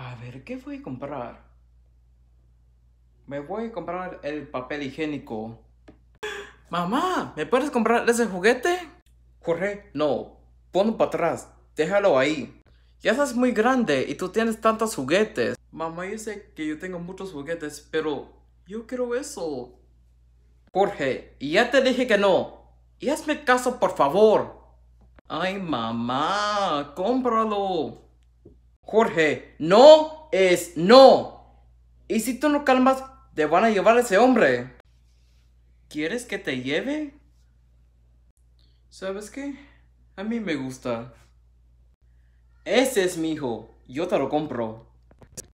A ver, ¿qué voy a comprar? Me voy a comprar el papel higiénico. Mamá, ¿me puedes comprar ese juguete? Jorge, no, ponlo para atrás, déjalo ahí. Ya estás muy grande y tú tienes tantos juguetes. Mamá, dice que yo tengo muchos juguetes, pero yo quiero eso. Jorge, ya te dije que no. Y hazme caso, por favor. Ay, mamá, cómpralo. Jorge, no es no. Y si tú no calmas, te van a llevar ese hombre. ¿Quieres que te lleve? ¿Sabes qué? A mí me gusta. Ese es mi hijo. Yo te lo compro.